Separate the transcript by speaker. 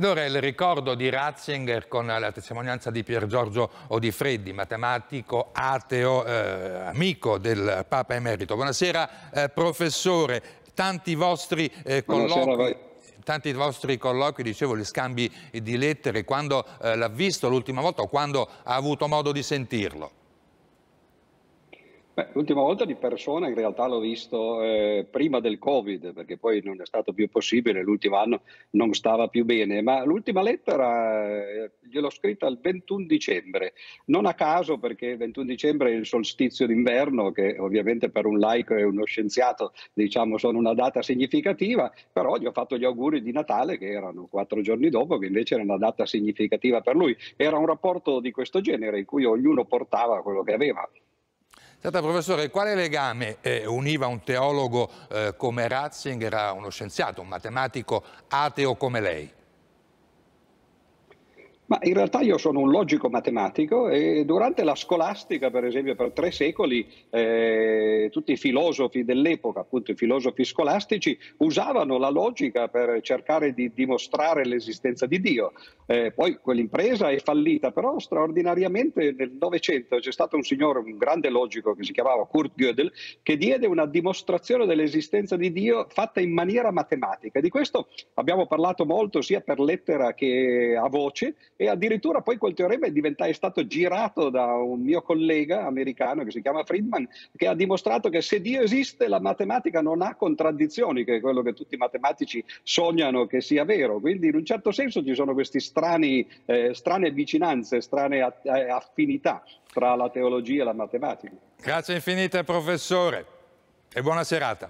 Speaker 1: Ed ora il ricordo di Ratzinger con la testimonianza di Pier Giorgio Odifreddi, matematico, ateo, eh, amico del Papa Emerito. Buonasera eh, professore, tanti vostri eh, colloqui tanti vostri colloqui, dicevo, gli scambi di lettere, quando eh, l'ha visto l'ultima volta o quando ha avuto modo di sentirlo?
Speaker 2: Beh, l'ultima volta di persona in realtà l'ho visto eh, prima del Covid, perché poi non è stato più possibile, l'ultimo anno non stava più bene, ma l'ultima lettera eh, gliel'ho scritta il 21 dicembre, non a caso perché il 21 dicembre è il solstizio d'inverno, che ovviamente per un laico e uno scienziato diciamo sono una data significativa, però gli ho fatto gli auguri di Natale che erano quattro giorni dopo, che invece era una data significativa per lui. Era un rapporto di questo genere in cui ognuno portava quello che aveva.
Speaker 1: Senta, professore, quale legame eh, univa un teologo eh, come Ratzinger a uno scienziato, un matematico ateo come lei?
Speaker 2: Ma in realtà io sono un logico matematico e durante la scolastica, per esempio, per tre secoli, eh, tutti i filosofi dell'epoca, appunto i filosofi scolastici, usavano la logica per cercare di dimostrare l'esistenza di Dio. Eh, poi quell'impresa è fallita, però straordinariamente nel Novecento c'è stato un signore, un grande logico che si chiamava Kurt Gödel, che diede una dimostrazione dell'esistenza di Dio fatta in maniera matematica. Di questo abbiamo parlato molto sia per lettera che a voce e addirittura poi quel teorema è, diventato, è stato girato da un mio collega americano che si chiama Friedman, che ha dimostrato che se Dio esiste la matematica non ha contraddizioni, che è quello che tutti i matematici sognano che sia vero. Quindi in un certo senso ci sono queste eh, strane vicinanze, strane affinità tra la teologia e la matematica.
Speaker 1: Grazie infinite professore e buona serata.